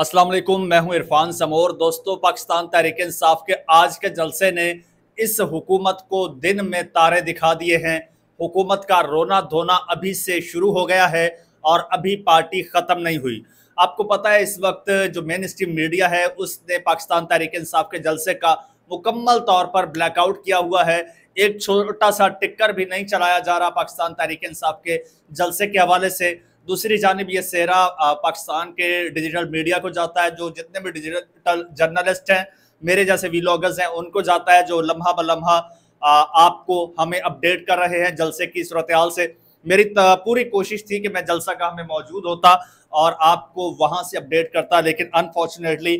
असलम मैं हूं इरफान समोर दोस्तों पाकिस्तान तहरीक इंसाफ के आज के जलसे ने इस हुकूमत को दिन में तारे दिखा दिए हैं हुकूमत का रोना धोना अभी से शुरू हो गया है और अभी पार्टी ख़त्म नहीं हुई आपको पता है इस वक्त जो मेन स्ट्रीम मीडिया है उसने पाकिस्तान तहरीक इंसाफ के जलसे का मुकम्मल तौर पर ब्लैकआउट किया हुआ है एक छोटा सा टिक्कर भी नहीं चलाया जा रहा पाकिस्तान तहरीक इंसाफ के जलसे के हवाले से दूसरी जानब ये सेहरा पाकिस्तान के डिजिटल मीडिया को जाता है जो जितने भी डिजिटल जर्नलिस्ट हैं मेरे जैसे वीलॉगर्स हैं उनको जाता है जो लम्हा ब लम्हा आपको हमें अपडेट कर रहे हैं जलसे की सूरत हाल से मेरी पूरी कोशिश थी कि मैं जलसा का हमें मौजूद होता और आपको वहाँ से अपडेट करता लेकिन अनफॉर्चुनेटली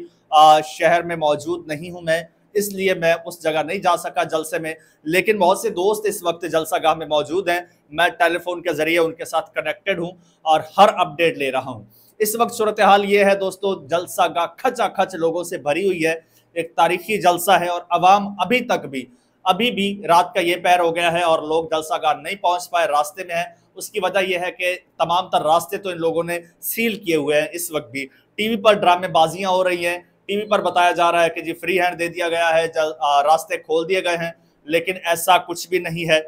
शहर में मौजूद नहीं हूँ मैं इसलिए मैं उस जगह नहीं जा सका जलसे में लेकिन बहुत से दोस्त इस वक्त जलसा गाह में मौजूद हैं मैं टेलीफोन के ज़रिए उनके साथ कनेक्टेड हूँ और हर अपडेट ले रहा हूँ इस वक्त सूरत हाल ये है दोस्तों जलसा गाह खचा खच लोगों से भरी हुई है एक तारीखी जलसा है और आवाम अभी तक भी अभी भी रात का ये पैर हो गया है और लोग जलसा गाह नहीं पहुँच पाए रास्ते में है उसकी वजह यह है कि तमाम तर रास्ते तो इन लोगों ने सील किए हुए हैं इस वक्त भी टीवी पर ड्रामेबाजियां हो रही हैं टीवी पर बताया जा रहा है कि जी फ्री हैंड दे दिया गया है रास्ते खोल दिए गए हैं लेकिन ऐसा कुछ भी नहीं है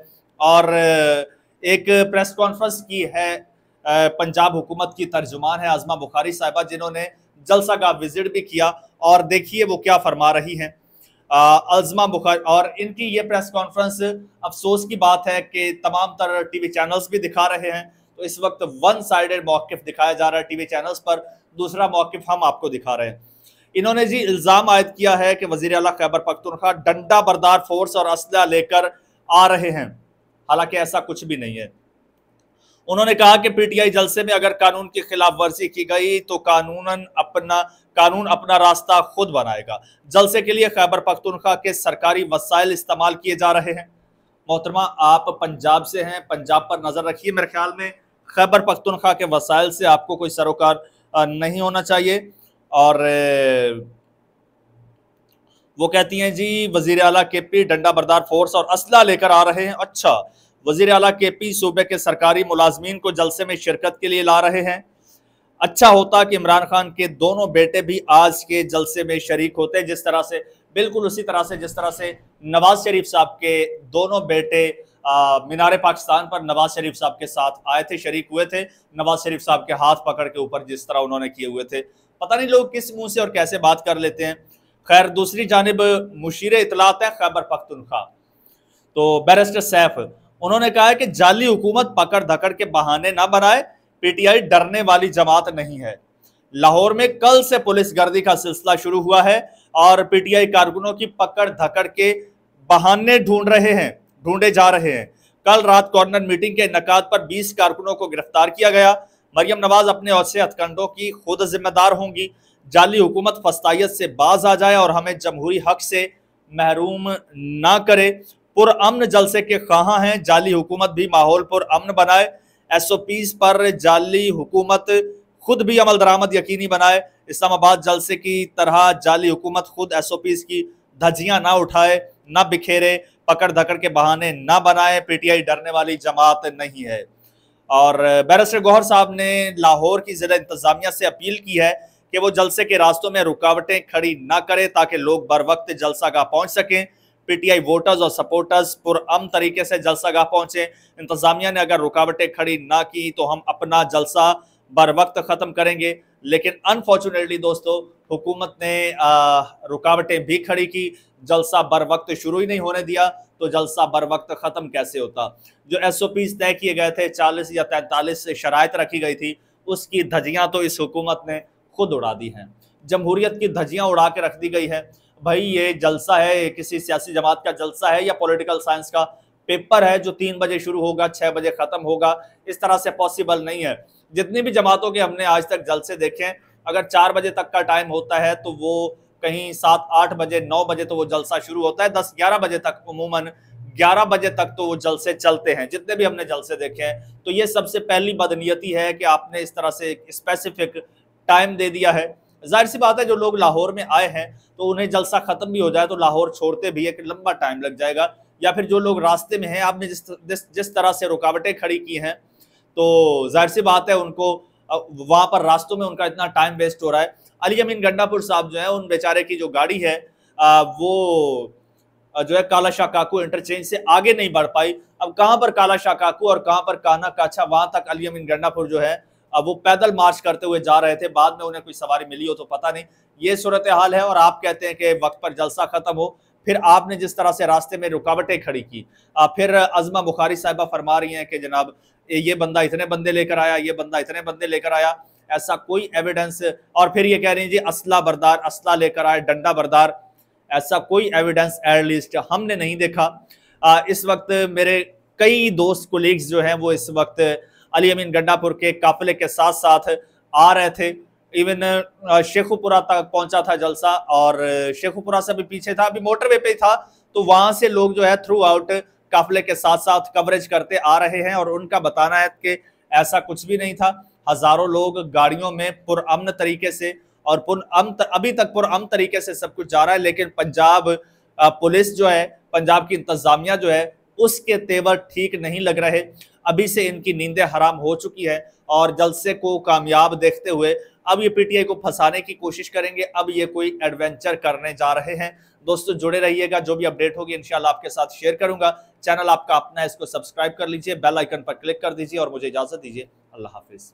और एक प्रेस कॉन्फ्रेंस की है पंजाब हुकूमत की तर्जुमान है आजमा बुखारी साहिबा जिन्होंने जलसा का विजिट भी किया और देखिए वो क्या फरमा रही हैं अजमा बुखारी और इनकी ये प्रेस कॉन्फ्रेंस अफसोस की बात है कि तमाम तर टीवी चैनल्स भी दिखा रहे हैं तो इस वक्त वन साइडेड मौक़ दिखाया जा रहा है टीवी चैनल्स पर दूसरा मौक़ हम आपको दिखा रहे हैं इन्होंने जी इल्ज़ाम आयद किया है कि वजीर अला खैबर पख्तनखा डंडा बरदार फोर्स और असला लेकर आ रहे हैं हालांकि ऐसा कुछ भी नहीं है उन्होंने कहा कि पीटीआई जलसे में अगर कानून की खिलाफ वर्जी की गई तो कानून अपना कानून अपना रास्ता खुद बनाएगा जलसे के लिए खैबर पख्तनखा के सरकारी वसाइल इस्तेमाल किए जा रहे हैं मोहतरमा आप पंजाब से हैं पंजाब पर नज़र रखिए मेरे ख्याल में खैबर पख्तनखा के वसाइल से आपको कोई सरोकार नहीं होना चाहिए और वो कहती हैं जी वजीर अला के पी डंडा बरदार फोर्स और असला लेकर आ रहे हैं अच्छा वजीर अला के पी सूबे के सरकारी मुलाजमीन को जलसे में शिरकत के लिए ला रहे हैं अच्छा होता कि इमरान खान के दोनों बेटे भी आज के जलसे में शरीक होते जिस तरह से बिल्कुल उसी तरह से जिस तरह से नवाज शरीफ साहब के दोनों बेटे मीनार पाकिस्तान पर नवाज शरीफ साहब के साथ आए थे शरीक हुए थे नवाज शरीफ साहब के हाथ पकड़ के ऊपर जिस तरह उन्होंने किए हुए थे पता नहीं लोग किस मुंह से और कैसे बात कर लेते हैं खैर दूसरी जानब मुशीर इतलात है खैबर पख्तनखा तो बैरिस्टर सैफ उन्होंने कहा है कि जाली हुकूमत पकड़ धकड़ के बहाने ना बनाए पीटीआई डरने वाली जमात नहीं है लाहौर में कल से पुलिस गर्दी का सिलसिला शुरू हुआ है और पीटीआई कारकुनों की पकड़ धकड़ के बहाने ढूंढ रहे हैं ढूंढे जा रहे हैं कल रात कॉर्नर मीटिंग के इनका पर 20 कारकुनों को गिरफ्तार किया गया मरियम नवाज अपने से हथकंडों की खुद जिम्मेदार होंगी जाली हुकूमत फस्तायत से बाज आ जाए और हमें जमहूरी हक से महरूम ना करे पुरन जलसे के खां हैं जाली हुकूमत भी माहौल अमन बनाए एस ओ पीज पर जाली हुकूमत खुद भी अमल दरामद यकीनी बनाए इस्लामाबाद जलसे की तरह जाली हुकूमत खुद एस ओ पीज की धजियाँ ना उठाए ना बिखेरे पकड़ धकड़ के बहाने ना बनाए पी टी आई डरने वाली जमात नहीं है और बैरिस्टर गौहर साहब ने लाहौर की ज़िला इंतज़ामिया से अपील की है कि वो जलसे के रास्तों में रुकावटें खड़ी ना करें ताकि लोग बर वक्त जलसा गाह पहुँच सकें पीटीआई वोटर्स और सपोर्टर्स पुरम तरीके से जलसा गाह पहुँचे इंतज़ामिया ने अगर रुकावटें खड़ी ना की तो हम अपना जलसा बर वक्त ख़त्म करेंगे लेकिन अनफॉर्चुनेटली दोस्तों हुकूमत ने रुकावटें भी खड़ी की जलसा बर वक्त शुरू ही नहीं होने दिया तो जलसा बर वक्त ख़त्म कैसे होता जो एस ओ पीज तय किए गए थे चालीस या तैंतालीस शरात रखी गई थी उसकी धजियाँ तो इस हुकूमत ने खुद उड़ा दी हैं जमहूरीत की धजियाँ उड़ा के रख दी गई है भाई ये जलसा है ये किसी सियासी जमात का जलसा है या पॉलिटिकल साइंस का पेपर है जो तीन बजे शुरू होगा छः बजे ख़त्म होगा इस तरह से पॉसिबल नहीं है जितनी भी जमातों के हमने आज तक जलसे देखे हैं अगर चार बजे तक का टाइम होता है तो वो कहीं सात आठ बजे नौ बजे तो वो जलसा शुरू होता है दस ग्यारह बजे तक उमूमन ग्यारह बजे तक तो वो जलसे चलते हैं जितने भी हमने जलसे देखे हैं तो ये सबसे पहली बदनीयती है कि आपने इस तरह से एक स्पेसिफिक टाइम दे दिया है जाहिर सी बात है जो लोग लाहौर में आए हैं तो उन्हें जलसा ख़त्म भी हो जाए तो लाहौर छोड़ते भी एक लंबा टाइम लग जाएगा या फिर जो लोग रास्ते में हैं आपने जिस जिस जिस तरह से रुकावटें खड़ी की हैं तो जाहिर सी बात है उनको वहाँ पर रास्तों में उनका इतना टाइम वेस्ट हो रहा है अली अमीन गंडापुर साहब जो है उन बेचारे की जो गाड़ी है आ, वो जो है काला शाह काकू इंटरचेंज से आगे नहीं बढ़ पाई अब कहाँ पर काला शाह काकू और कहाँ पर काना काछा वहां तक अली अमीन गंडापुर जो है अब वो पैदल मार्च करते हुए जा रहे थे बाद में उन्हें कोई सवारी मिली हो तो पता नहीं ये सूरत हाल है और आप कहते हैं कि वक्त पर जलसा खत्म हो फिर आपने जिस तरह से रास्ते में रुकावटें खड़ी की फिर अजमा बुखारी साहबा फरमा रही हैं कि जनाब ये बंदा इतने बंदे लेकर आया ये बंदा इतने बंदे लेकर आया ऐसा कोई एविडेंस और फिर ये कह रहे हैं जी असला बरदार असला लेकर आए डंडा बरदार ऐसा कोई एविडेंस एटलीस्ट हमने नहीं देखा आ, इस वक्त मेरे कई दोस्त कोलीग्स जो हैं वो इस वक्त अली अमीन गंडापुर के काफिले के साथ साथ आ रहे थे इवन शेखुपुरा तक पहुंचा था जलसा और शेखुपुरा से भी पीछे था अभी मोटरवे पे था तो वहां से लोग जो है थ्रू आउट काफिले के साथ साथ कवरेज करते आ रहे हैं और उनका बताना है कि ऐसा कुछ भी नहीं था हजारों लोग गाड़ियों में पुरअमन तरीके से और पुरअम अभी तक पुरअम तरीके से सब कुछ जा रहा है लेकिन पंजाब पुलिस जो है पंजाब की इंतजामिया जो है उसके तेवर ठीक नहीं लग रहे अभी से इनकी नींदें हराम हो चुकी है और जलसे को कामयाब देखते हुए अब ये पीटीआई को फंसाने की कोशिश करेंगे अब ये कोई एडवेंचर करने जा रहे हैं दोस्तों जुड़े रहिएगा जो भी अपडेट होगी इंशाल्लाह आपके साथ शेयर करूंगा चैनल आपका अपना है इसको सब्सक्राइब कर लीजिए बेल आइकन पर क्लिक कर दीजिए और मुझे इजाजत दीजिए अल्लाह हाफिज़